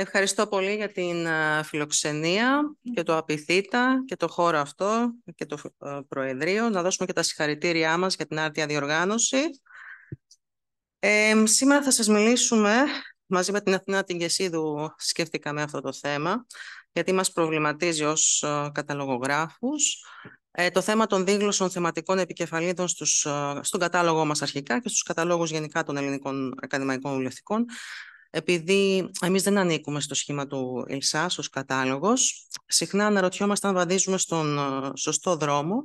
Ευχαριστώ πολύ για την φιλοξενία και το απειθήτα και το χώρο αυτό και το ε, Προεδρείο. Να δώσουμε και τα συγχαρητήριά μας για την άρτια διοργάνωση. Ε, σήμερα θα σας μιλήσουμε, μαζί με την Αθηνά την Κεσίδου σκέφτηκαμε αυτό το θέμα, γιατί μας προβληματίζει ως ε, καταλογογράφους. Ε, το θέμα των δίγλωσσων θεματικών επικεφαλίδων ε, στον κατάλογο μας αρχικά και στους καταλόγους γενικά των ελληνικών ακαδημαϊκών βουλευτικών επειδή εμείς δεν ανήκουμε στο σχήμα του ΕΛΣΑΣ ως κατάλογος, συχνά αναρωτιόμαστε αν βαδίζουμε στον ε, σωστό δρόμο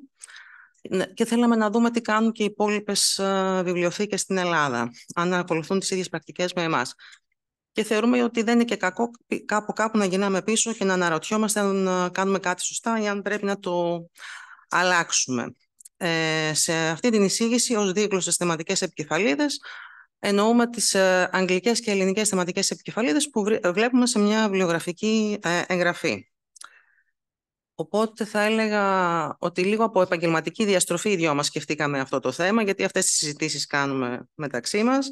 και θέλαμε να δούμε τι κάνουν και οι υπόλοιπες ε, βιβλιοθήκες στην Ελλάδα, αν ακολουθούν τις ίδιες πρακτικές με εμάς. Και θεωρούμε ότι δεν είναι και κακό κάπου κάπου να γυρνάμε πίσω και να αναρωτιόμαστε αν ε, κάνουμε κάτι σωστά ή αν πρέπει να το αλλάξουμε. Ε, σε αυτή την εισήγηση, ως δύο θεματικές επικεφαλίδες, Εννοούμε τις ε, αγγλικές και ελληνικές θεματικές επικεφαλίδες που βλέπουμε σε μια βιβλιογραφική ε, εγγραφή. Οπότε θα έλεγα ότι λίγο από επαγγελματική διαστροφή οι δυο μας σκεφτήκαμε αυτό το θέμα, γιατί αυτές τις συζητήσεις κάνουμε μεταξύ μας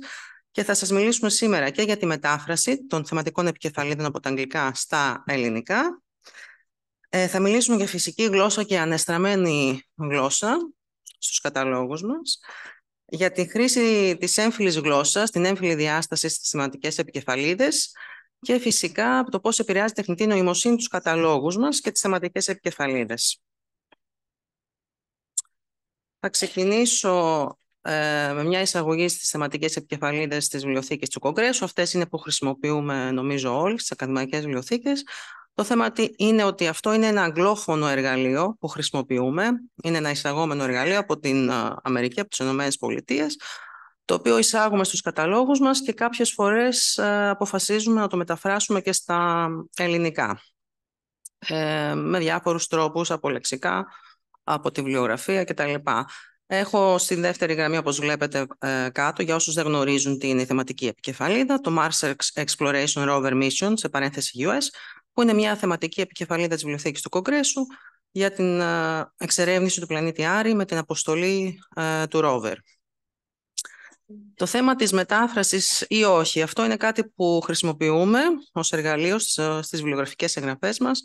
και θα σας μιλήσουμε σήμερα και για τη μετάφραση των θεματικών επικεφαλίδων από τα αγγλικά στα ελληνικά. Ε, θα μιλήσουμε για φυσική γλώσσα και ανεστραμμένη γλώσσα στους καταλόγους μας για τη χρήση της έμφυλης γλώσσας, την έμφυλη διάσταση στις σημαντικές επικεφαλίδες και φυσικά από το πώς επηρεάζει η τεχνητή νοημοσύνη τους καταλόγους μας και τις θεματικές επικεφαλίδες. Θα ξεκινήσω ε, με μια εισαγωγή στις θεματικές επικεφαλίδες της βιβλιοθήκης του Κογκρέσου. Αυτές είναι που χρησιμοποιούμε νομίζω όλοι στις ακαδημαϊκές βιβλιοθήκες, το θέμα είναι ότι αυτό είναι ένα αγγλόφωνο εργαλείο που χρησιμοποιούμε. Είναι ένα εισαγόμενο εργαλείο από την ε, Αμερική, από τις Ηνωμένες Πολιτείες, το οποίο εισάγουμε στους καταλόγους μας και κάποιες φορές ε, αποφασίζουμε να το μεταφράσουμε και στα ελληνικά. Ε, με διάφορους τρόπους, από λεξικά, από τη βιβλιογραφία κτλ. Έχω στη δεύτερη γραμμή, όπως βλέπετε ε, κάτω, για όσους δεν γνωρίζουν τι είναι η θεματική επικεφαλίδα, το Mars Exploration Rover Mission, σε παρένθεση US, που είναι μια θεματική επικεφαλίδα της Βιβλιοθήκης του Κογκρέσου για την ε, εξερεύνηση του πλανήτη Άρη με την αποστολή ε, του Ρόβερ. Το θέμα της μετάφρασης ή όχι, αυτό είναι κάτι που χρησιμοποιούμε ως εργαλείο στις ε, βιβλιογραφικές εγγραφές μας.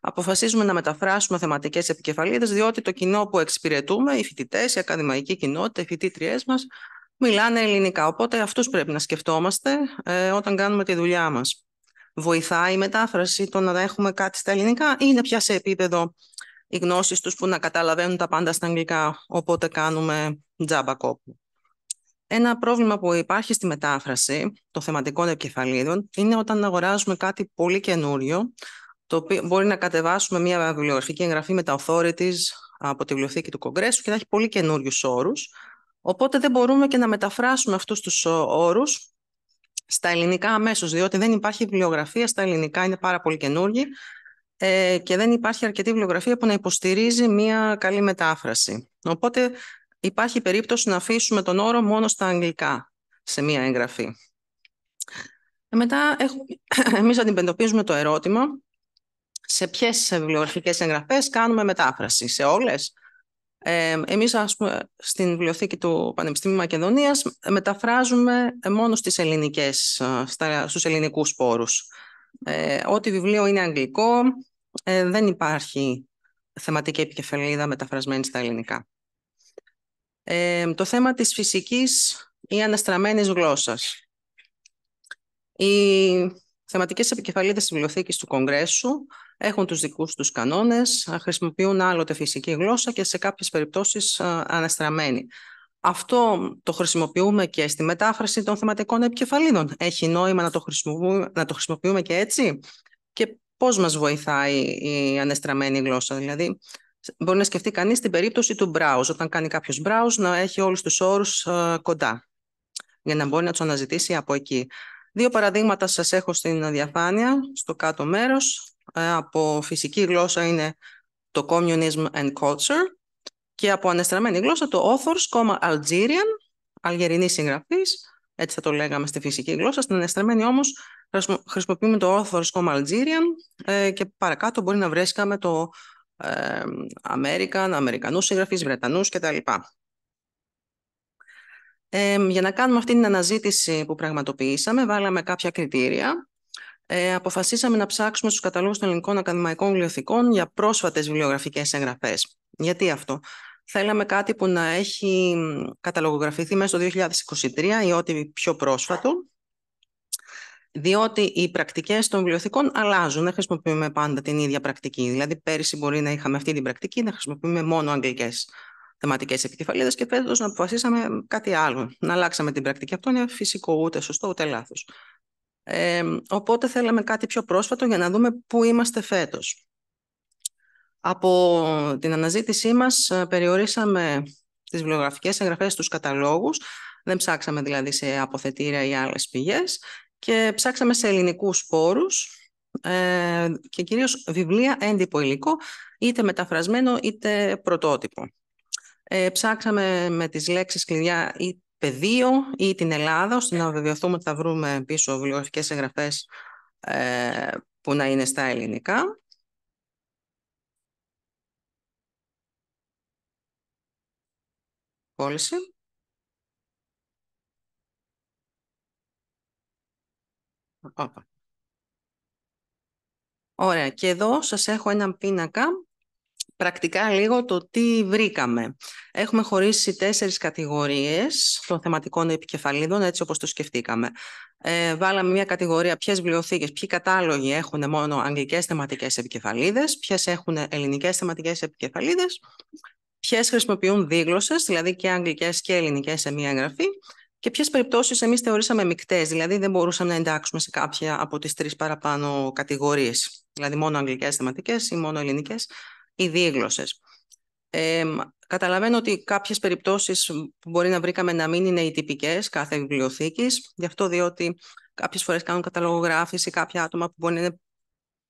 Αποφασίζουμε να μεταφράσουμε θεματικές επικεφαλίδες, διότι το κοινό που εξυπηρετούμε, οι φοιτητές, η ακαδημαϊκή κοινότητα, οι φοιτήτριές μας, μιλάνε ελληνικά. Οπότε αυτούς πρέπει να σκεφτόμαστε ε, όταν κάνουμε τη δουλειά μας μιλανε ελληνικα οποτε αυτους πρεπει να σκεφτομαστε οταν κανουμε τη δουλεια μας βοηθάει η μετάφραση το να έχουμε κάτι στα ελληνικά ή είναι πια σε επίπεδο οι γνώσεις τους που να καταλαβαίνουν τα πάντα στα αγγλικά, οπότε κάνουμε τζάμπα κόπου. Ένα πρόβλημα που υπάρχει στη μετάφραση των θεματικών επικεφαλίδων είναι όταν αγοράζουμε κάτι πολύ καινούριο, το οποίο μπορεί να κατεβάσουμε μια βιβλιογραφική εγγραφή με τα authorities από τη βιβλιοθήκη του Κογκρέσου και να έχει πολύ καινούριους όρους. Οπότε δεν μπορούμε και να μεταφράσουμε αυτούς τους όρους στα ελληνικά αμέσως, διότι δεν υπάρχει βιβλιογραφία στα ελληνικά, είναι πάρα πολύ καινούργη ε, και δεν υπάρχει αρκετή βιβλιογραφία που να υποστηρίζει μια καλή μετάφραση. Οπότε υπάρχει περίπτωση να αφήσουμε τον όρο μόνο στα αγγλικά σε μια εγγραφή. Ε, μετά έχουμε, εμείς αντιμετωπίζουμε το ερώτημα σε ποιες βιβλιογραφικές εγγραφές κάνουμε μετάφραση, σε όλες. Ε, εμείς ας πούμε, στην βιβλιοθήκη του Πανεπιστήμιου Μακεδονίας μεταφράζουμε μόνο στις ελληνικές, ε, στα, στους ελληνικούς πόρους. Ε, ό,τι βιβλίο είναι αγγλικό, ε, δεν υπάρχει θεματική επικεφαλίδα μεταφρασμένη στα ελληνικά. το θέμα της φυσικής ή αναστραμμένης γλώσσας. Οι θεματικές επικεφαλίδες της Βιβλιοθήκης του Κογκρέσου έχουν τους δικούς τους κανόνες, χρησιμοποιούν άλλοτε φυσική γλώσσα και σε κάποιες περιπτώσεις αναστραμμένη. Αυτό το χρησιμοποιούμε και στη μετάφραση των θεματικών επικεφαλήνων. Έχει νόημα να το χρησιμοποιούμε, να το χρησιμοποιούμε και έτσι και πώς μας βοηθάει η αναστραμμένη γλώσσα. Δηλαδή, μπορεί να σκεφτεί κανείς την περίπτωση του browse, όταν κάνει κάποιος browse να έχει όλους τους όρους κοντά για να μπορεί να τους αναζητήσει από εκεί. Δύο παραδείγματα σας έχω στην διαφάνεια, στο κάτω μέρος. Ε, από φυσική γλώσσα είναι το Communism and Culture και από ανεστραμμένη γλώσσα το Authors, Algerian, αλγερινή συγγραφής, έτσι θα το λέγαμε στη φυσική γλώσσα. Στην ανεστραμμένη όμως χρησιμοποιούμε το Authors, Algerian ε, και παρακάτω μπορεί να βρέσκαμε το ε, American, Αμερικανούς συγγραφείς, Βρετανούς κτλ. Ε, για να κάνουμε αυτή την αναζήτηση που πραγματοποιήσαμε, βάλαμε κάποια κριτήρια ε, αποφασίσαμε να ψάξουμε στους καταλόγους των ελληνικών ακαδημαϊκών βιβλιοθηκών για πρόσφατες βιβλιογραφικές εγγραφές. Γιατί αυτό. Θέλαμε κάτι που να έχει καταλογογραφηθεί μέσα στο 2023 ή ό,τι πιο πρόσφατο, διότι οι πρακτικές των βιβλιοθηκών αλλάζουν. Δεν χρησιμοποιούμε πάντα την ίδια πρακτική. Δηλαδή, πέρυσι μπορεί να είχαμε αυτή την πρακτική, να χρησιμοποιούμε μόνο αγγλικές θεματικές επικεφαλίδες και φέτος να αποφασίσαμε κάτι άλλο. Να αλλάξαμε την πρακτική. Αυτό είναι φυσικό, ούτε σωστό, ούτε λάθος οπότε θέλαμε κάτι πιο πρόσφατο για να δούμε πού είμαστε φέτος. Από την αναζήτησή μας ε, περιορίσαμε τις βιβλιογραφικές εγγραφές στους καταλόγους, δεν ψάξαμε δηλαδή σε αποθετήρια ή άλλες πηγές και ψάξαμε σε ελληνικούς πόρους ε, και κυρίως βιβλία, έντυπο υλικό, είτε μεταφρασμένο είτε πρωτότυπο. Ε, ψάξαμε με τις λέξεις κλειδιά πεδίο ή την Ελλάδα, ώστε να βεβαιωθούμε ότι θα βρούμε πίσω βιβλιογραφικές εγγραφές ε, που να είναι στα ελληνικά. Πώληση. Ωραία, και εδώ σας έχω έναν πίνακα πρακτικά λίγο το τι βρήκαμε. Έχουμε χωρίσει τέσσερις κατηγορίες των θεματικών επικεφαλίδων, έτσι όπως το σκεφτήκαμε. Ε, βάλαμε μια κατηγορία ποιες βιβλιοθήκες, ποιοι κατάλογοι έχουν μόνο αγγλικές θεματικές επικεφαλίδες, ποιες έχουν ελληνικές θεματικές επικεφαλίδες, ποιες χρησιμοποιούν δίγλωσε, δηλαδή και αγγλικές και ελληνικές σε μία εγγραφή, και ποιες περιπτώσεις εμείς θεωρήσαμε μεικτές, δηλαδή δεν μπορούσαμε να εντάξουμε σε κάποια από τις τρεις παραπάνω κατηγορίες. Δηλαδή μόνο αγγλικές θεματικές ή μόνο ελληνικές οι δίγλωσες. Ε, καταλαβαίνω ότι κάποιες περιπτώσεις που μπορεί να βρήκαμε να μην είναι οι τυπικές κάθε βιβλιοθήκης, γι' αυτό διότι κάποιες φορές κάνουν καταλογογράφηση κάποια άτομα που μπορεί να είναι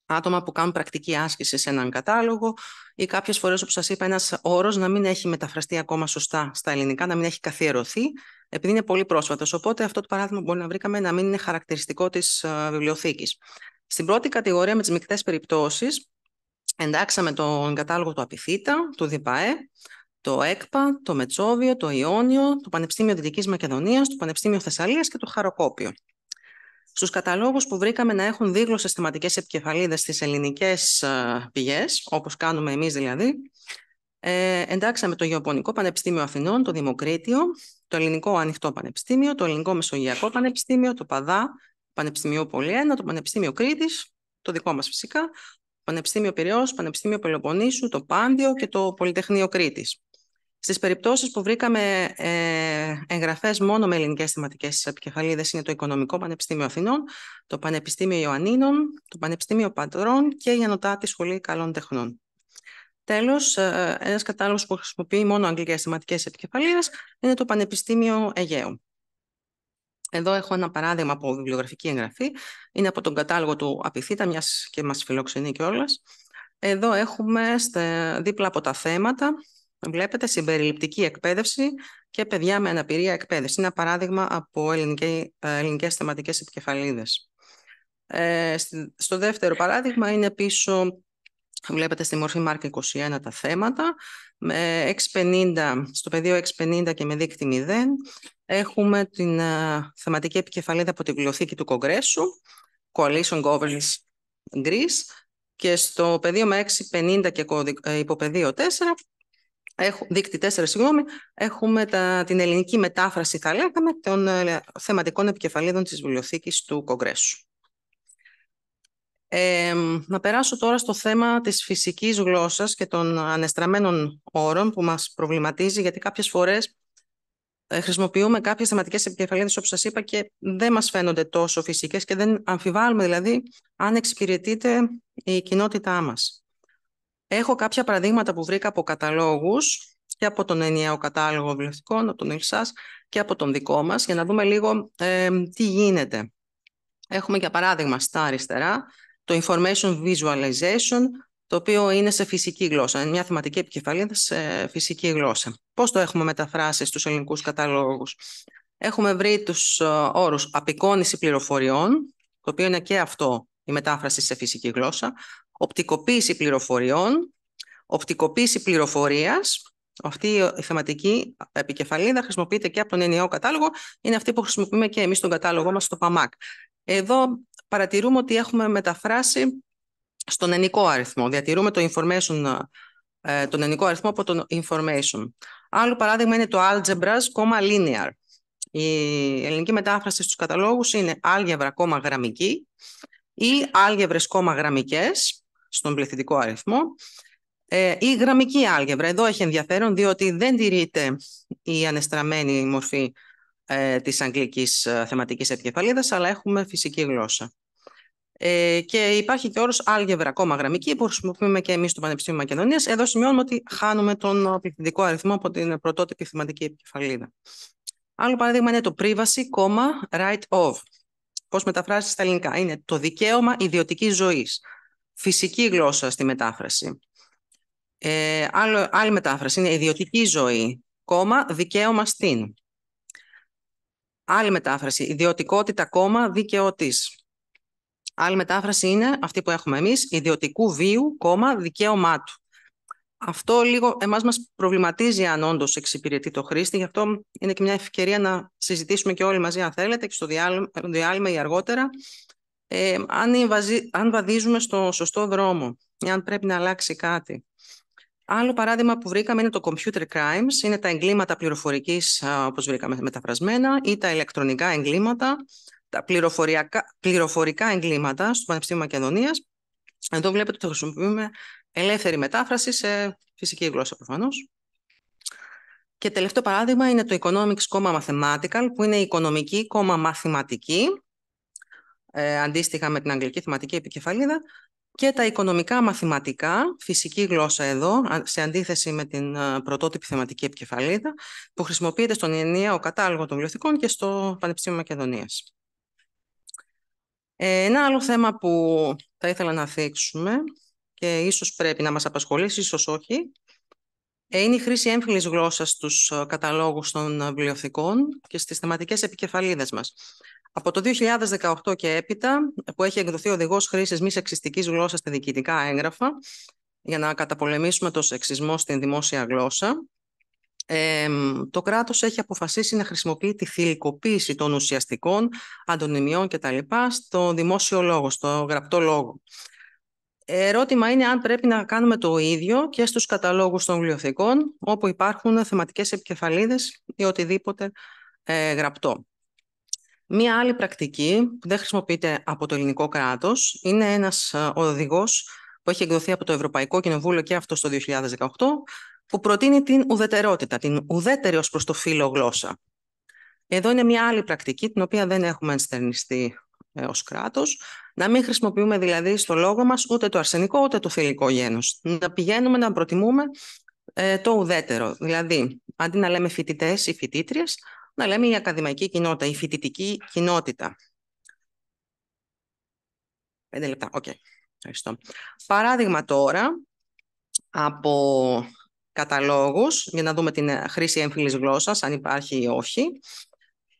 άτομα που κάνουν πρακτική άσκηση σε έναν κατάλογο ή κάποιες φορές όπως σας είπα, ένας όρος να μην έχει μεταφραστεί ακόμα σωστά στα ελληνικά, να μην έχει καθιερωθεί, επειδή είναι πολύ πρόσφατος. Οπότε αυτό το παράδειγμα μπορεί να βρήκαμε να μην είναι χαρακτηριστικό της ε, βιβλιοθήκης. Στην πρώτη κατηγορία με τις μεικτές περιπτώσεις, εντάξαμε τον κατάλογο του Απιθύτα, του ΔΙΠΑΕ, το ΕΚΠΑ, το Μετσόβιο, το Ιόνιο, το Πανεπιστήμιο Δυτικής Μακεδονίας, το Πανεπιστήμιο Θεσσαλίας και το Χαροκόπιο. Στους καταλόγους που βρήκαμε να έχουν δίγλωσες θεματικές επικεφαλίδες στις ελληνικές ε, πηγές, όπως κάνουμε εμείς δηλαδή, ε, εντάξαμε το Γεωπονικό Πανεπιστήμιο Αθηνών, το Δημοκρίτιο, το Ελληνικό Ανοιχτό Πανεπιστήμιο, το Ελληνικό Μεσογειακό Πανεπιστήμιο, το ΠΑΔΑ, Πανεπιστήμιο Πολιένα, το Πανεπιστήμιο Κρήτης, το δικό μας φυσικά, Πανεπιστήμιο Πυραιός, Πανεπιστήμιο Πελοποννήσου, το Πάνδιο και το Πολυτεχνείο Κρήτης. Στις περιπτώσεις που βρήκαμε ε, εγγραφές μόνο με ελληνικές θεματικές επικεφαλίδες είναι το Οικονομικό Πανεπιστήμιο Αθηνών, το Πανεπιστήμιο Ιωαννίνων, το Πανεπιστήμιο Πατρών και η Ανωτάτη Σχολή Καλών Τεχνών. Τέλος, ε, ένας κατάλογος που χρησιμοποιεί μόνο αγγλικές θεματικές επικεφαλίδες είναι το Πανεπιστήμιο Αιγαίου. Εδώ έχω ένα παράδειγμα από βιβλιογραφική εγγραφή. Είναι από τον κατάλογο του Απιθύτα, μιας και μας φιλοξενεί κιόλας. Εδώ έχουμε στε, δίπλα από τα θέματα, βλέπετε, συμπεριληπτική εκπαίδευση και παιδιά με αναπηρία εκπαίδευση. Είναι ένα παράδειγμα από ελληνικέ ε, ελληνικές θεματικές επικεφαλίδες. Ε, στο δεύτερο παράδειγμα είναι πίσω, βλέπετε στη μορφή Mark 21 τα θέματα, 650, στο πεδίο 650 και με δίκτυ. 0, έχουμε την ε, θεματική επικεφαλίδα από τη βιβλιοθήκη του Κογκρέσου, Coalition Governance Greece, και στο πεδίο με 6.50 και ε, υποπεδίο 4, έχω, δίκτυ 4, συγγνώμη, έχουμε τα, την ελληνική μετάφραση, θα λέγαμε, των ε, θεματικών επικεφαλίδων της βιβλιοθήκης του Κογκρέσου. να περάσω τώρα στο θέμα της φυσικής γλώσσας και των ανεστραμμένων όρων που μας προβληματίζει, γιατί κάποιες φορές ε, χρησιμοποιούμε κάποιες θεματικές επικεφαλίδες, όπως σας είπα, και δεν μας φαίνονται τόσο φυσικές και δεν αμφιβάλλουμε δηλαδή αν εξυπηρετείται η κοινότητά μας. Έχω κάποια παραδείγματα που βρήκα από καταλόγους και από τον ενιαίο κατάλογο βιβλιοθηκών, από τον ΕΛΣΑΣ και από τον δικό μας, για να δούμε λίγο τι γίνεται. Έχουμε για παράδειγμα στα αριστερά το Information Visualization, το οποίο είναι σε φυσική γλώσσα. Είναι μια θεματική επικεφαλή σε φυσική γλώσσα. Πώς το έχουμε μεταφράσει στους ελληνικούς καταλόγους. Έχουμε βρει τους ε, όρους απεικόνηση πληροφοριών, το οποίο είναι και αυτό η μετάφραση σε φυσική γλώσσα, οπτικοποίηση πληροφοριών, οπτικοποίηση πληροφορίας, αυτή η θεματική επικεφαλίδα χρησιμοποιείται και από τον ενιαίο κατάλογο, είναι αυτή που χρησιμοποιούμε και εμείς στον κατάλογό μας στο ΠΑΜΑΚ. Εδώ παρατηρούμε ότι έχουμε μεταφράσει στον ενικό αριθμό. Διατηρούμε το information, ε, ε, τον ενικό αριθμό από το information. Άλλο παράδειγμα είναι το algebras, linear. Η ελληνική μετάφραση στους καταλόγους είναι άλγευρα, γραμμική ή άλγευρες, γραμμικές στον πληθυντικό αριθμό. Ε, η γραμμική άλγευρα, εδώ έχει ενδιαφέρον, διότι δεν τηρείται η ανεστραμμένη μορφή ε, της αγγλικής θεματικής επικεφαλίδας, αλλά έχουμε φυσική γλώσσα. Ε, και υπάρχει και όρος άλγευρα, ακόμα γραμμική, που χρησιμοποιούμε και εμείς στο Πανεπιστήμιο Μακεδονίας. Εδώ σημειώνουμε ότι χάνουμε τον πληθυντικό αριθμό από την πρωτότυπη θεματική επικεφαλίδα. Άλλο παράδειγμα είναι το privacy, right of. Πώς μεταφράζεται στα ελληνικά. Είναι το δικαίωμα ιδιωτικής ζωής. Φυσική γλώσσα στη μετάφραση. Ε, άλλο, άλλη μετάφραση είναι ιδιωτική ζωή, κόμμα, δικαίωμα στην. Άλλη μετάφραση, ιδιωτικότητα, κόμμα, δικαιωτής. Άλλη μετάφραση είναι αυτή που έχουμε εμείς, ιδιωτικού βίου, κόμμα, δικαίωμά του. Αυτό λίγο εμάς μας προβληματίζει αν όντως εξυπηρετεί το χρήστη, γι' αυτό είναι και μια ευκαιρία να συζητήσουμε και όλοι μαζί αν θέλετε και στο διάλειμμα ή αργότερα, ε, αν, αν βαδίζουμε στο σωστό δρόμο ή αν πρέπει να αλλάξει κάτι. Άλλο παράδειγμα που βρήκαμε είναι το computer crimes, είναι τα εγκλήματα πληροφορικής, όπως βρήκαμε μεταφρασμένα, ή τα ηλεκτρονικά εγκλήματα, τα πληροφορικά εγκλήματα στο Πανεπιστήμιο Μακεδονίας. Εδώ βλέπετε ότι χρησιμοποιούμε ελεύθερη μετάφραση σε φυσική γλώσσα προφανώς. Και τελευταίο παράδειγμα είναι το Economics, Mathematical, που είναι η οικονομική, κόμμα μαθηματική, ε, αντίστοιχα με την αγγλική θεματική επικεφαλίδα, και τα οικονομικά μαθηματικά, φυσική γλώσσα εδώ, σε αντίθεση με την ε, πρωτότυπη θεματική επικεφαλίδα, που χρησιμοποιείται στον ενιαίο κατάλογο των βιβλιοθηκών και στο Πανεπιστήμιο Μακεδονίας. Ε, ένα άλλο θέμα που θα ήθελα να θίξουμε και ίσως πρέπει να μας απασχολήσει, ίσως όχι, ε, είναι η χρήση έμφυλης γλώσσας στους ε, καταλόγους των βιβλιοθηκών και στις θεματικές επικεφαλίδες μας. Από το 2018 και έπειτα, που έχει εκδοθεί οδηγός χρήσης μη σεξιστικής γλώσσας στα διοικητικά έγγραφα, για να καταπολεμήσουμε το σεξισμό στην δημόσια γλώσσα, ε, το κράτος έχει αποφασίσει να χρησιμοποιεί τη θηλυκοποίηση των ουσιαστικών, αντωνυμιών κτλ. στο δημόσιο λόγο, στο γραπτό λόγο. Ερώτημα είναι αν πρέπει να κάνουμε το ίδιο και στους καταλόγους των βιβλιοθηκών, όπου υπάρχουν θεματικές επικεφαλίδες ή οτιδήποτε ε, γραπτό. Μία άλλη πρακτική που δεν χρησιμοποιείται από το ελληνικό κράτος είναι ένας ε, οδηγός που έχει εκδοθεί από το Ευρωπαϊκό Κοινοβούλιο και αυτό το 2018, που προτείνει την ουδετερότητα, την ουδέτερη ως προς το φύλλο γλώσσα. Εδώ είναι μια άλλη πρακτική, την οποία δεν έχουμε ενστερνιστεί ε, ως κράτος, να μην χρησιμοποιούμε δηλαδή στο λόγο μας ούτε το αρσενικό ούτε το φιλικό γένος. Να πηγαίνουμε να προτιμούμε ε, το ουδέτερο. Δηλαδή, αντί να λέμε φοιτητές ή φοιτήτριες, να λέμε η ακαδημαϊκή κοινότητα, η φοιτητική κοινότητα. Πέντε λεπτά, οκ. Παράδειγμα τώρα από καταλόγους για να δούμε την ε, χρήση έμφυλης γλώσσας, αν υπάρχει ή όχι.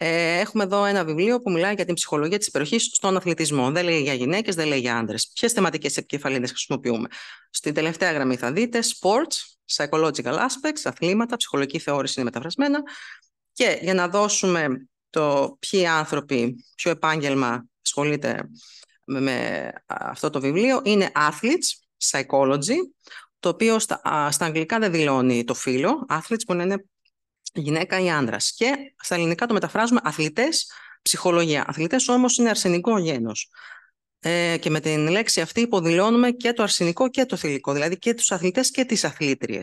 Ε, έχουμε εδώ ένα βιβλίο που μιλάει για την ψυχολογία της υπεροχής στον αθλητισμό. Δεν λέει για γυναίκες, δεν λέει για άντρες. Ποιες θεματικές επικεφαλίδες χρησιμοποιούμε. Στην τελευταία γραμμή θα δείτε sports, psychological aspects, αθλήματα, ψυχολογική θεώρηση είναι μεταφρασμένα. Και για να δώσουμε το ποιοι άνθρωποι, ποιο επάγγελμα ασχολείται με αυτό το βιβλίο, είναι athletes, psychology, το οποίο στα, α, αγγλικά δεν δηλώνει το φύλλο, athletes μπορεί να είναι γυναίκα ή άντρα. Και στα ελληνικά το μεταφράζουμε αθλητές ψυχολογία. Αθλητές όμως είναι αρσενικό γένος. Ε, και με την λέξη αυτή υποδηλώνουμε και το αρσενικό και το θηλυκό, δηλαδή και τους αθλητές και τις αθλήτριες.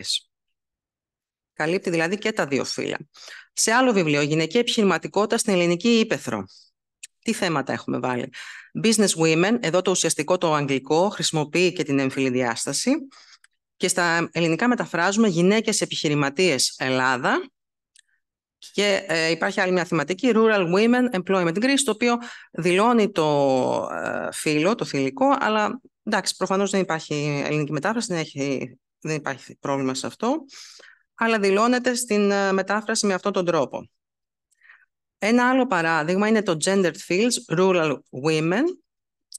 Καλύπτει δηλαδή και τα δύο φύλλα. Σε άλλο βιβλίο, Γυναική Επιχειρηματικότητα στην Ελληνική Ήπεθρο. Τι θέματα έχουμε βάλει. Business Women, εδώ το ουσιαστικό το αγγλικό, χρησιμοποιεί και την έμφυλη διάσταση και στα ελληνικά μεταφράζουμε «Γυναίκες επιχειρηματίες Ελλάδα» και ε, υπάρχει άλλη μια θεματική «Rural Women Employment Greece» το οποίο δηλώνει το ε, φύλλο, το θηλυκό, αλλά εντάξει, προφανώς δεν υπάρχει ελληνική μετάφραση, δεν, έχει, δεν υπάρχει πρόβλημα σε αυτό, αλλά δηλώνεται στην ε, μετάφραση με αυτόν τον τρόπο. Ένα άλλο παράδειγμα είναι το Gendered Fields Rural Women,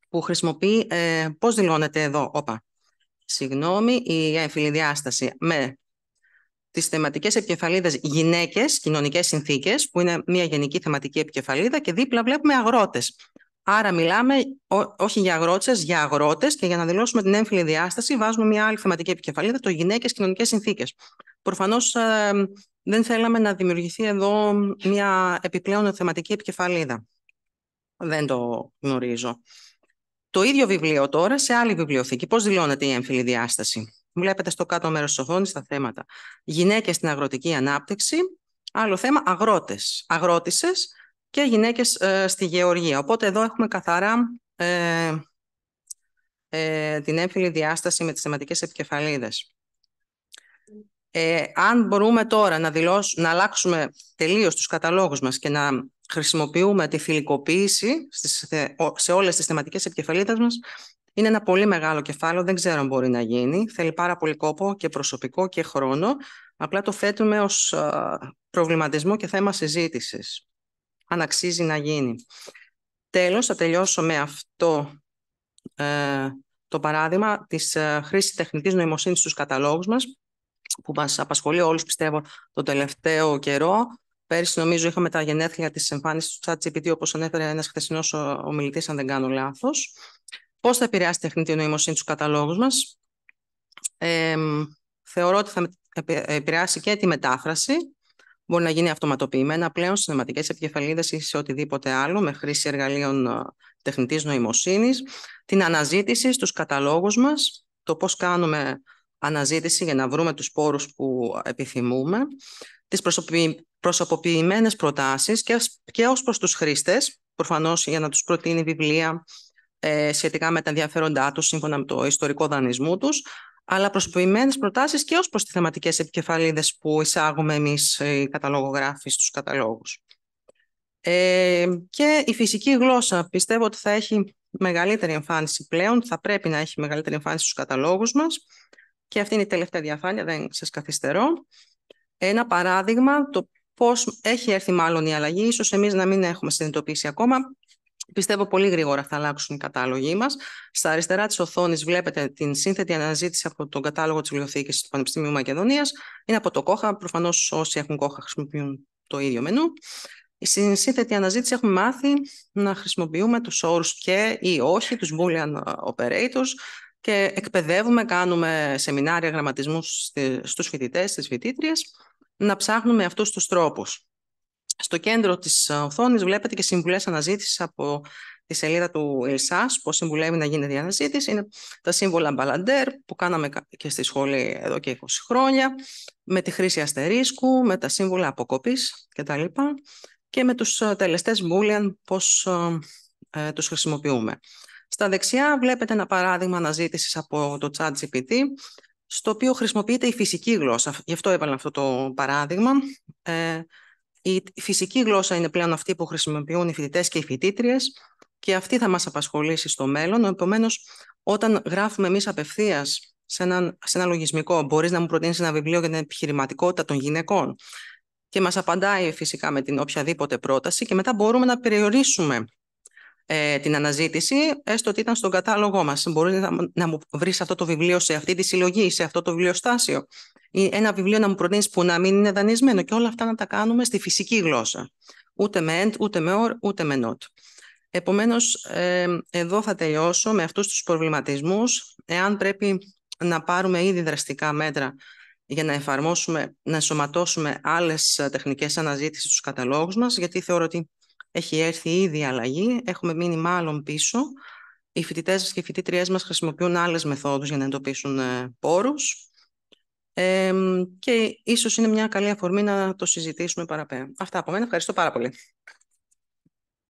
που χρησιμοποιεί, ε, πώς δηλώνεται εδώ, όπα, συγγνώμη, η έμφυλη διάσταση με τις θεματικές επικεφαλίδες γυναίκες, κοινωνικές συνθήκες, που είναι μια γενική θεματική επικεφαλίδα, και δίπλα βλέπουμε αγρότες. Άρα, μιλάμε όχι για αγρότες, για αγρότες, και για να δηλώσουμε την έμφυλη διάσταση, βάζουμε μια άλλη θεματική επικεφαλίδα, το γυναίκες, κοινωνικές συνθήκες. Προφανώς ε, δεν θέλαμε να δημιουργηθεί εδώ μια επιπλέον θεματική επικεφαλίδα. Δεν το γνωρίζω. Το ίδιο βιβλίο τώρα σε άλλη βιβλιοθήκη. Πώς δηλώνεται η έμφυλη διάσταση. Βλέπετε στο κάτω μέρος της οθόνης τα θέματα. Γυναίκες στην αγροτική ανάπτυξη. Άλλο θέμα, αγρότες, αγρότησες και γυναίκες ε, στη γεωργία. Οπότε εδώ έχουμε καθαρά ε, ε, την έμφυλη διάσταση με τις θεματικές επικεφαλίδες. Ε, αν μπορούμε τώρα να, να αλλάξουμε τελείως τους καταλόγους μας και να χρησιμοποιούμε τη θηλυκοποίηση στις, σε όλες τις θεματικές επικεφαλίδες μας είναι ένα πολύ μεγάλο κεφάλαιο, δεν ξέρω αν μπορεί να γίνει. Θέλει πάρα πολύ κόπο και προσωπικό και χρόνο. Απλά το θέτουμε ως προβληματισμό και θέμα συζήτησης. Αν αξίζει να γίνει. Τέλος, θα τελειώσω με αυτό ε, το παράδειγμα της ε, χρήσης τεχνητής νοημοσύνης στους καταλόγους μας, που μας απασχολεί όλους, πιστεύω, τον τελευταίο καιρό. Πέρυσι, νομίζω, είχαμε τα γενέθλια τη εμφάνιση του ChatGPT, όπως ανέφερε ένας χθεσινός ομιλητής, αν δεν κάνω λάθος. Πώς θα επηρεάσει η τεχνητή νοημοσύνη τους καταλόγους μας, Θεωρώ ότι θα επηρεάσει και τη μετάφραση. Μπορεί να γίνει αυτοματοποιημένα πλέον στι θεματικέ επικεφαλίδες ή σε οτιδήποτε άλλο με χρήση εργαλείων ε, τεχνητής νοημοσύνης. Την αναζήτηση στους καταλόγους μας, το πώς κάνουμε αναζήτηση για να βρούμε τους πόρους που επιθυμούμε, Τις προσωποποιημένες προτάσεις και, και ως προς τους χρήστες, προφανώς για να τους προτείνει βιβλία ε, σχετικά με τα ενδιαφέροντά τους σύμφωνα με το ιστορικό δανεισμό τους, αλλά προσωποποιημένες προτάσεις και ως προς τις θεματικές επικεφαλίδες που εισάγουμε εμείς ε, οι καταλογογράφοι στους καταλόγους. Ε, και η φυσική γλώσσα πιστεύω ότι θα έχει μεγαλύτερη εμφάνιση πλέον, θα πρέπει να έχει μεγαλύτερη εμφάνιση στους καταλόγους μας. Και αυτή είναι η τελευταία διαφάνεια, δεν σας καθυστερώ. Ένα παράδειγμα, το πώς έχει έρθει μάλλον η αλλαγή, ίσως εμείς να μην έχουμε συνειδητοποιήσει ακόμα. Πιστεύω πολύ γρήγορα θα αλλάξουν οι κατάλογοι μας. Στα αριστερά της οθόνης βλέπετε την σύνθετη αναζήτηση από τον κατάλογο της βιβλιοθήκης του Πανεπιστημίου Μακεδονίας. Είναι από το κόχα, προφανώς όσοι έχουν κόχα χρησιμοποιούν το ίδιο μενού. Στην σύνθετη αναζήτηση έχουμε μάθει να χρησιμοποιούμε τους όρους και ή όχι, τους Boolean operators, και εκπαιδεύουμε, κάνουμε σεμινάρια γραμματισμούς στους φοιτητές, στις φοιτήτριες να ψάχνουμε αυτούς τους τρόπους. Στο κέντρο της ε, οθόνης βλέπετε και συμβουλές αναζήτησης από τη σελίδα του ΕΛΣΑΣ, πώς συμβουλεύει να γίνεται η αναζήτηση. Είναι τα σύμβολα Μπαλαντέρ που κάναμε και στη σχολή εδώ και 20 χρόνια, με τη χρήση αστερίσκου, με τα σύμβολα αποκοπής κτλ. Και με τους ε, τελεστές Boolean, πώς ε, ε, τους χρησιμοποιούμε. Στα δεξιά βλέπετε ένα παράδειγμα αναζήτησης από το ChatGPT στο οποίο χρησιμοποιείται η φυσική γλώσσα. Γι' αυτό έβαλα αυτό το παράδειγμα. Ε, η φυσική γλώσσα είναι πλέον αυτή που χρησιμοποιούν οι φοιτητές και οι φοιτήτριες και αυτή θα μας απασχολήσει στο μέλλον. Επομένως, όταν γράφουμε εμείς απευθείας σε ένα, σε ένα λογισμικό, μπορείς να μου προτείνεις ένα βιβλίο για την επιχειρηματικότητα των γυναικών και μας απαντάει φυσικά με την οποιαδήποτε πρόταση και μετά μπορούμε να περιορίσουμε ε, την αναζήτηση, έστω ότι ήταν στον κατάλογό μας. Μπορείς να, να μου βρεις αυτό το βιβλίο σε αυτή τη συλλογή, σε αυτό το βιβλιοστάσιο. Ή ένα βιβλίο να μου προτείνεις που να μην είναι δανεισμένο. Και όλα αυτά να τα κάνουμε στη φυσική γλώσσα. Ούτε με end, ούτε με or, ούτε με not. Επομένως, ε, εδώ θα τελειώσω με αυτούς τους προβληματισμούς. Εάν πρέπει να πάρουμε ήδη δραστικά μέτρα για να εφαρμόσουμε, να ενσωματώσουμε άλλες τεχνικές αναζήτησης στους καταλόγους μας, γιατί θεωρώ ότι έχει έρθει ήδη η αλλαγή, έχουμε μείνει μάλλον πίσω. Οι φοιτητές και οι φοιτήτριές μας χρησιμοποιούν άλλες μεθόδους για να εντοπίσουν πόρου. Ε, και ίσως είναι μια καλή αφορμή να το συζητήσουμε παραπέρα. Αυτά από μένα. Ευχαριστώ πάρα πολύ.